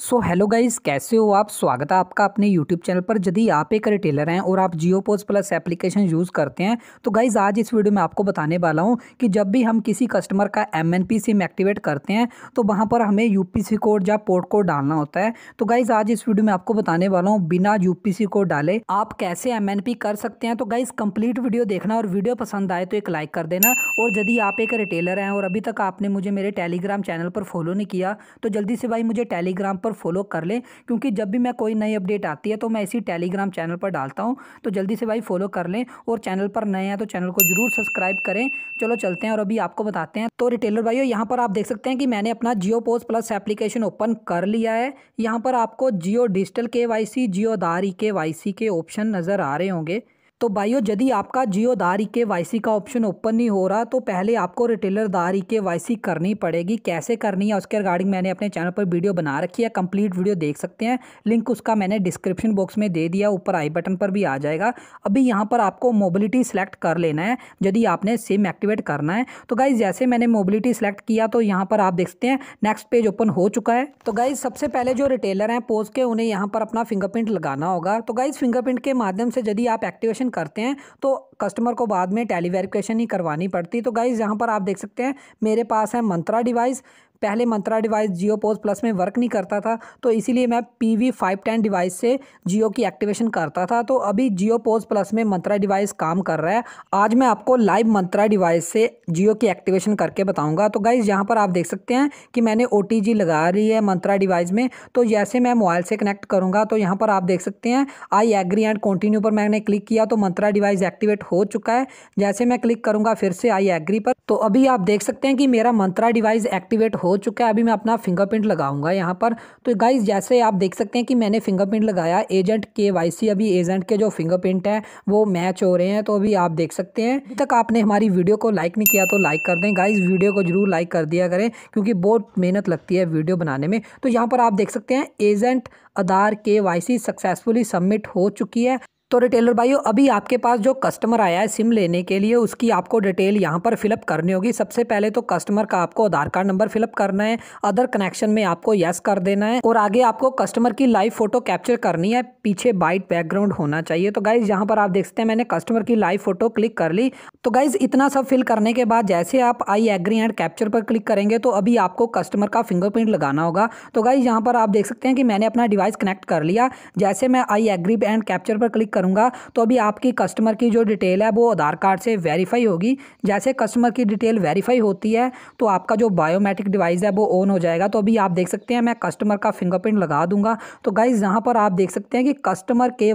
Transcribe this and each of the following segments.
so hello guys कैसे हो आप स्वागत है आपका अपने यूट्यूब चैनल पर यदि आप एक रिटेलर हैं और आप Jio POS plus application use करते हैं तो गाइज आज इस वीडियो में आपको बताने वाला हूं कि जब भी हम किसी कस्टमर का M N P SIM activate करते हैं तो वहां पर हमें यू पी सी कोड या पोर्ट कोड डालना होता है तो गाइज आज इस वीडियो में आपको बताने वाला हूँ बिना यू पी सी कोड डाले आप कैसे एम एन पी कर सकते हैं तो गाइज कंप्लीट वीडियो देखना और वीडियो पसंद आए तो एक लाइक कर देना और यदि आप एक रिटेलर हैं और अभी तक आपने मुझे मेरे टेलीग्राम चैनल पर फॉलो नहीं किया तो जल्दी से भाई मुझे टेलीग्राम पर फॉलो कर लें क्योंकि जब भी मैं कोई नई अपडेट आती है तो मैं इसी टेलीग्राम चैनल पर डालता हूँ तो जल्दी से भाई फॉलो कर लें और चैनल पर नए हैं तो चैनल को जरूर सब्सक्राइब करें चलो चलते हैं और अभी आपको बताते हैं तो रिटेलर भाई यहाँ पर आप देख सकते हैं कि मैंने अपना Jio post plus application open कर लिया है यहाँ पर आपको जियो डिजिटल के वाई सी जियो दारी के वाई सी के ऑप्शन नज़र आ रहे होंगे तो भाइयों यदि आपका जियो दार ई के वाई का ऑप्शन ओपन नहीं हो रहा तो पहले आपको रिटेलर दार ई के वाई करनी पड़ेगी कैसे करनी है उसके रिगार्डिंग मैंने अपने चैनल पर वीडियो बना रखी है कंप्लीट वीडियो देख सकते हैं लिंक उसका मैंने डिस्क्रिप्शन बॉक्स में दे दिया ऊपर आई बटन पर भी आ जाएगा अभी यहाँ पर आपको मोबिलिटी सेलेक्ट कर लेना है यदि आपने सिम एक्टिवेट करना है तो गाइज जैसे मैंने मोबिलिटी सेलेक्ट किया तो यहाँ पर आप देख सकते हैं नेक्स्ट पेज ओपन हो चुका है तो गाइज सबसे पहले जो रिटेलर हैं पोज के उन्हें यहाँ पर अपना फिंगरप्रिंट लगाना होगा तो गाइज फिंगरप्रिंट के माध्यम से यदि आप एक्टिवेशन वेरिफिकेशन करते हैं तो कस्टमर को बाद में टेली वेरिफिकेशन ही करवानी पड़ती तो गाइज़ यहाँ पर आप देख सकते हैं मेरे पास है मंत्रा डिवाइस पहले Mantra device Jio POS plus में वर्क नहीं करता था तो इसीलिए मैं P V five ten device से जियो की एक्टिवेशन करता था तो अभी जियो पोज प्लस में मंत्रा डिवाइस काम कर रहा है आज मैं आपको लाइव मंत्रा डिवाइस से जियो की एक्टिवेशन करके बताऊंगा तो गाइज़ यहाँ पर आप देख सकते हैं कि मैंने ओ लगा रही है मंत्रा डिवाइस में तो जैसे मैं मोबाइल से कनेक्ट करूँगा तो यहाँ पर आप देख सकते हैं आई एग्री एंड कॉन्टिन्यू पर मैंने क्लिक किया तो मंत्रा डिवाइस एक्टिवेट हो चुका है जैसे मैं क्लिक करूँगा फिर से आई एग्री पर तो अभी आप देख सकते हैं कि मेरा मंत्रा डिवाइस एक्टिवेट हो चुका है अभी मैं अपना फिंगरप्रिंट लगाऊंगा यहाँ पर तो गाइज जैसे आप देख सकते हैं कि मैंने फिंगरप्रिंट लगाया एजेंट के अभी एजेंट के जो फिंगरप्रिंट है वो मैच हो रहे हैं तो अभी आप देख सकते हैं अभी तक आपने हमारी वीडियो को लाइक नहीं किया तो लाइक कर दें गाइज वीडियो को जरूर लाइक कर दिया करें क्योंकि बहुत मेहनत लगती है वीडियो बनाने में तो यहाँ पर आप देख सकते हैं एजेंट आधार के वाई सक्सेसफुली सबमिट हो चुकी है तो रिटेलर भाइयों अभी आपके पास जो कस्टमर आया है सिम लेने के लिए उसकी आपको डिटेल यहाँ पर फिलअप करनी होगी सबसे पहले तो कस्टमर का आपको आधार कार्ड नंबर फिलअप करना है अदर कनेक्शन में आपको यस कर देना है और आगे आपको कस्टमर की लाइव फोटो कैप्चर करनी है पीछे वाइट बैकग्राउंड होना चाहिए तो गाइज यहाँ पर आप देख सकते हैं मैंने कस्टमर की लाइव फोटो क्लिक कर ली तो गाइज इतना सब फिल करने के बाद जैसे आप आई एग्री एंड कैप्चर पर क्लिक करेंगे तो अभी आपको कस्टमर का फिंगरप्रिंट लगाना होगा तो गाइज यहाँ पर आप देख सकते हैं कि मैंने अपना डिवाइस कनेक्ट कर लिया जैसे मैं आई एग्री एंड कैप्चर पर क्लिक कर करूँगा तो अभी आपकी कस्टमर की जो डिटेल है वो आधार कार्ड से वेरीफाई होगी जैसे कस्टमर की डिटेल वेरीफाई होती है तो आपका जो बायोमेट्रिक डिवाइस है वो ऑन हो जाएगा तो अभी आप देख सकते हैं मैं कस्टमर का फिंगरप्रिंट लगा दूंगा तो गाइज़ यहाँ पर आप देख सकते हैं कि कस्टमर के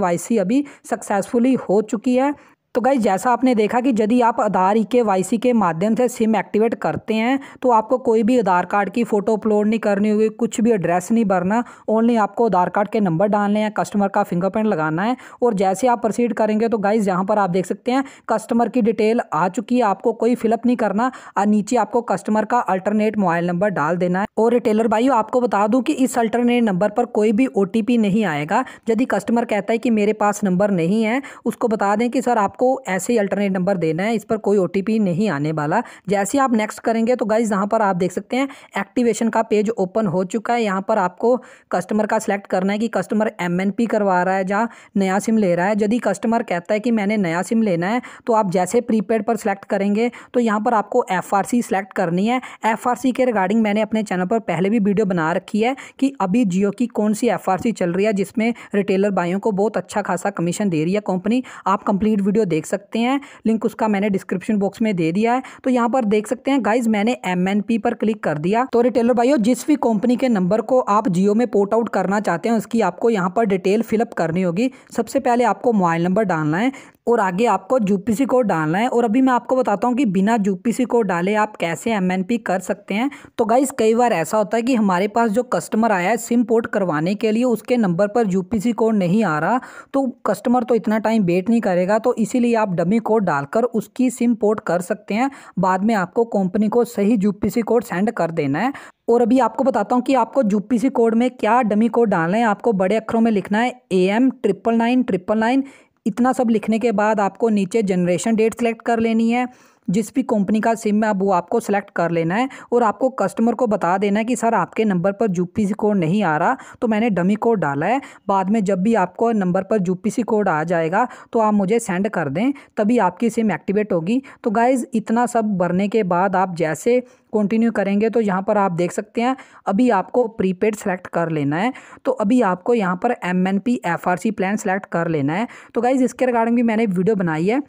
अभी सक्सेसफुली हो चुकी है तो गाइज जैसा आपने देखा कि यदि आप आधार ई के वाई सी के माध्यम से सिम एक्टिवेट करते हैं तो आपको कोई भी आधार कार्ड की फ़ोटो अपलोड नहीं करनी होगी कुछ भी एड्रेस नहीं भरना ओनली आपको आधार कार्ड के नंबर डालने हैं कस्टमर का फिंगरप्रिंट लगाना है और जैसे आप प्रोसीड करेंगे तो गाइज यहाँ पर आप देख सकते हैं कस्टमर की डिटेल आ चुकी है आपको कोई फिलअप नहीं करना और नीचे आपको कस्टमर का अल्टरनेट मोबाइल नंबर डाल देना है और रिटेलर भाई आपको बता दूँ कि इस अल्टरनेट नंबर पर कोई भी ओ नहीं आएगा यदि कस्टमर कहता है कि मेरे पास नंबर नहीं है उसको बता दें कि सर आप आपको ऐसे ही अल्टरनेट नंबर देना है इस पर कोई ओ नहीं आने वाला जैसे आप नेक्स्ट करेंगे तो गाइज यहाँ पर आप देख सकते हैं एक्टिवेशन का पेज ओपन हो चुका है यहाँ पर आपको कस्टमर का सिलेक्ट करना है कि कस्टमर एम करवा रहा है जहाँ नया सिम ले रहा है यदि कस्टमर कहता है कि मैंने नया सिम लेना है तो आप जैसे प्रीपेड पर सिलेक्ट करेंगे तो यहाँ पर आपको एफ सिलेक्ट करनी है एफ के रिगार्डिंग मैंने अपने चैनल पर पहले भी वीडियो बना रखी है कि अभी जियो की कौन सी एफ चल रही है जिसमें रिटेलर भाइयों को बहुत अच्छा खासा कमीशन दे रही है कंपनी आप कंप्लीट वीडियो देख सकते हैं लिंक उसका मैंने डिस्क्रिप्शन बॉक्स में दे दिया है तो यहाँ पर देख सकते हैं गाइज मैंने एम पर क्लिक कर दिया तो रिटेलर भाई जिस भी कंपनी के नंबर को आप जियो में पोर्ट आउट करना चाहते हैं उसकी आपको यहाँ पर डिटेल फिलअप करनी होगी सबसे पहले आपको मोबाइल नंबर डालना है और आगे आपको यूपीसी कोड डालना है और अभी मैं आपको बताता हूँ कि बिना यूपीसी कोड डाले आप कैसे एमएनपी कर सकते हैं तो गाइज़ कई बार ऐसा होता है कि हमारे पास जो कस्टमर आया है सिम पोर्ट करवाने के लिए उसके नंबर पर यूपीसी कोड नहीं आ रहा तो कस्टमर तो इतना टाइम वेट नहीं करेगा तो इसीलिए आप डमी कोड डालकर उसकी सिम पोर्ट कर सकते हैं बाद में आपको कंपनी को सही यूपीसी कोड सेंड कर देना है और अभी आपको बताता हूँ कि आपको यूपीसी कोड में क्या डमी कोड डालना है आपको बड़े अक्षरों में लिखना है A M triple nine triple nine इतना सब लिखने के बाद आपको नीचे जनरेशन डेट सेलेक्ट कर लेनी है जिस भी कंपनी का सिम है अब वो आपको सेलेक्ट कर लेना है और आपको कस्टमर को बता देना है कि सर आपके नंबर पर यू कोड नहीं आ रहा तो मैंने डमी कोड डाला है बाद में जब भी आपको नंबर पर यू कोड आ जाएगा तो आप मुझे सेंड कर दें तभी आपकी सिम एक्टिवेट होगी तो गाइज़ इतना सब भरने के बाद आप जैसे कंटिन्यू करेंगे तो यहाँ पर आप देख सकते हैं अभी आपको प्रीपेड सेलेक्ट कर लेना है तो अभी आपको यहाँ पर M N P F R C plan select कर लेना है तो गाइज़ इसके रिगार्डिंग भी मैंने वीडियो बनाई है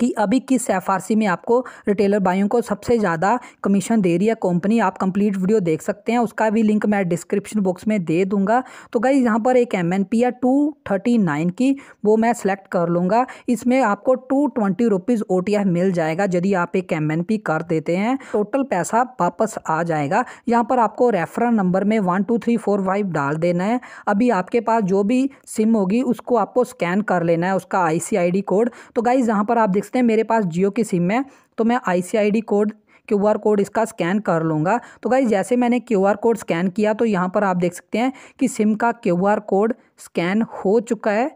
कि अभी किस एफ में आपको रिटेलर भाइयों को सबसे ज़्यादा कमीशन दे रही है कंपनी आप कंप्लीट वीडियो देख सकते हैं उसका भी लिंक मैं डिस्क्रिप्शन बॉक्स में दे दूंगा तो गई यहाँ पर एक एम एन पी है टू थर्टी नाइन की वो मैं सेलेक्ट कर लूँगा इसमें आपको two twenty rupees O T मिल जाएगा यदि आप एक एम एन पी कर देते हैं टोटल पैसा वापस आ जाएगा यहाँ पर आपको रेफरल नंबर में one two three four five डाल देना है अभी आपके पास जो भी सिम होगी उसको आपको स्कैन कर लेना है उसका I C I D code तो गाइज़ यहाँ पर आप देख सकते हैं मेरे पास जियो की सिम है तो मैं I C code Q R code इसका स्कैन कर लूँगा तो गाइज जैसे मैंने क्यू आर कोड स्कैन किया तो यहाँ पर आप देख सकते हैं कि सिम का क्यू आर कोड स्कैन हो चुका है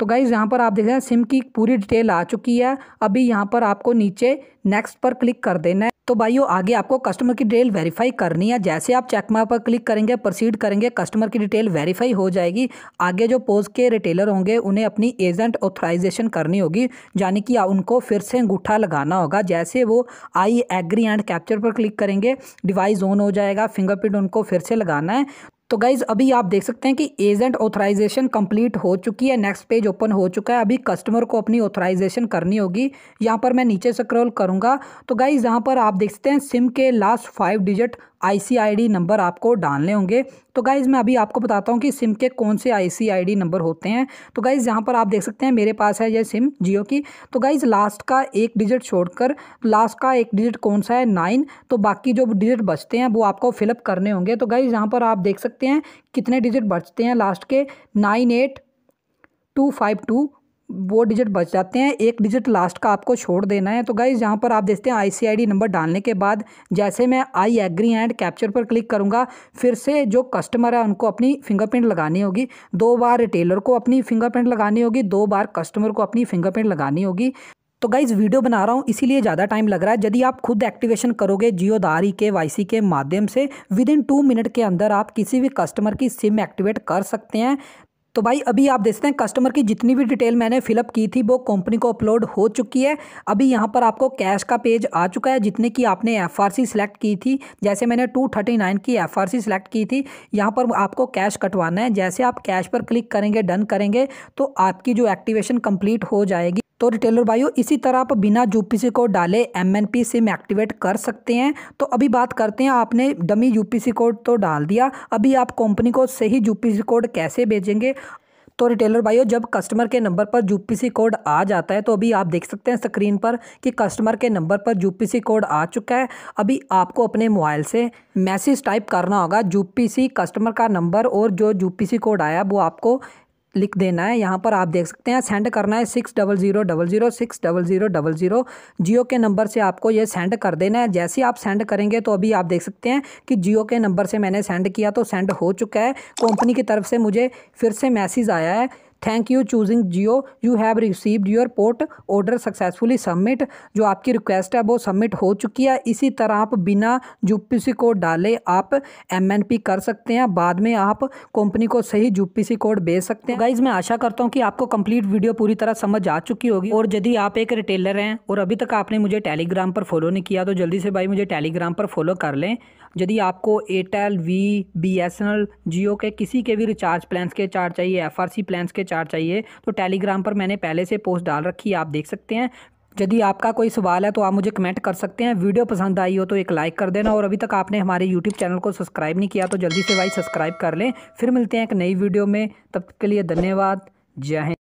तो गाइज यहाँ पर आप देख रहे हैं सिम की पूरी डिटेल आ चुकी है अभी यहाँ पर आपको नीचे नेक्स्ट पर क्लिक कर देना है तो भाइयों आगे आपको कस्टमर की डिटेल वेरीफाई करनी है जैसे आप चेक मार्क पर क्लिक करेंगे प्रोसीड करेंगे कस्टमर की डिटेल वेरीफाई हो जाएगी आगे जो पोज के रिटेलर होंगे उन्हें अपनी एजेंट ऑथराइजेशन करनी होगी यानी कि उनको फिर से अंगूठा लगाना होगा जैसे वो आई एग्री एंड कैप्चर पर क्लिक करेंगे डिवाइस ऑन हो जाएगा फिंगरप्रिंट उनको फिर से लगाना है तो गाइज़ अभी आप देख सकते हैं कि एजेंट ऑथराइजेशन कंप्लीट हो चुकी है नेक्स्ट पेज ओपन हो चुका है अभी कस्टमर को अपनी ऑथराइजेशन करनी होगी यहाँ पर मैं नीचे स्क्रॉल करूँगा तो गाइज़ यहाँ पर आप देख सकते हैं सिम के last five digit ICID number आपको डालने होंगे तो गाइज़ मैं अभी आपको बताता हूँ कि सिम के कौन से आईसीआईडी नंबर होते हैं तो गाइज़ यहाँ पर आप देख सकते हैं मेरे पास है यह सिम जियो की तो गाइज़ लास्ट का एक डिजिट छोड़कर लास्ट का एक डिजिट कौन सा है नाइन तो बाकी जो डिजिट बचते हैं वो आपको फिलअप करने होंगे तो गाइज़ यहाँ पर आप देख सकते हैं कितने डिजिट बचते हैं लास्ट के nine eight two five two वो डिजिट बच जाते हैं एक डिजिट लास्ट का आपको छोड़ देना है तो गाइज़ यहाँ पर आप देखते हैं आईसीआईडी नंबर डालने के बाद जैसे मैं आई एग्री एंड कैप्चर पर क्लिक करूँगा फिर से जो कस्टमर है उनको अपनी फिंगरप्रिंट लगानी होगी दो बार रिटेलर को अपनी फिंगरप्रिंट लगानी होगी दो बार कस्टमर को अपनी फिंगरप्रिंट लगानी होगी तो गाइज़ वीडियो बना रहा हूँ इसीलिए ज़्यादा टाइम लग रहा है यदि आप खुद एक्टिवेशन करोगे जियो दारी के सी के माध्यम से विद इन टू मिनट के अंदर आप किसी भी कस्टमर की सिम एक्टिवेट कर सकते हैं तो भाई अभी आप देखते हैं कस्टमर की जितनी भी डिटेल मैंने फिलअप की थी वो कंपनी को अपलोड हो चुकी है अभी यहाँ पर आपको कैश का पेज आ चुका है जितने की आपने एफ आर सी सिलेक्ट की थी जैसे मैंने टू थर्टी नाइन की एफ आर सी सिलेक्ट की थी यहाँ पर आपको कैश कटवाना है जैसे आप कैश पर क्लिक करेंगे डन करेंगे तो आपकी जो एक्टिवेशन कम्प्लीट हो जाएगी तो रिटेलर भाइयों इसी तरह आप बिना यूपीसी कोड डाले एमएनपी सिम एक्टिवेट कर सकते हैं तो अभी बात करते हैं आपने डमी यूपीसी कोड तो डाल दिया अभी आप कंपनी को सही यूपीसी कोड कैसे भेजेंगे तो रिटेलर भाइयों जब कस्टमर के नंबर पर यूपीसी कोड आ जाता है तो अभी आप देख सकते हैं स्क्रीन पर कि कस्टमर के नंबर पर यूपीसी कोड आ चुका है अभी आपको अपने मोबाइल से मैसेज टाइप करना होगा यूपीसी कस्टमर का नंबर और जो यूपीसी कोड आया वो आपको लिख देना है यहाँ पर आप देख सकते हैं सेंड करना है six double zero double zero six double zero double zero Jio के नंबर से आपको ये सेंड कर देना है जैसे ही आप सेंड करेंगे तो अभी आप देख सकते हैं कि जियो के नंबर से मैंने सेंड किया तो सेंड हो चुका है कंपनी की तरफ से मुझे फिर से मैसेज आया है thank you choosing Jio you have received your port order successfully submit जो आपकी रिक्वेस्ट है वो सबमिट हो चुकी है इसी तरह आप बिना यूपीसी कोड डाले आप एमएनपी कर सकते हैं बाद में आप कंपनी को सही यूपीसी कोड भेज सकते हैं गाइज मैं आशा करता हूँ कि आपको कंप्लीट वीडियो पूरी तरह समझ आ चुकी होगी और यदि आप एक रिटेलर हैं और अभी तक आपने मुझे टेलीग्राम पर फॉलो नहीं किया तो जल्दी से भाई मुझे टेलीग्राम पर फॉलो कर लें यदि आपको Airtel V B S N L Jio के किसी के भी रिचार्ज प्लान्स के चार्ज चाहिए एफ आर सी प्लान्स के चार्ज चाहिए तो टेलीग्राम पर मैंने पहले से पोस्ट डाल रखी है आप देख सकते हैं यदि आपका कोई सवाल है तो आप मुझे कमेंट कर सकते हैं वीडियो पसंद आई हो तो एक लाइक कर देना और अभी तक आपने हमारे यूट्यूब चैनल को सब्सक्राइब नहीं किया तो जल्दी से भाई सब्सक्राइब कर लें फिर मिलते हैं एक नई वीडियो में तब के लिए धन्यवाद जय हिंद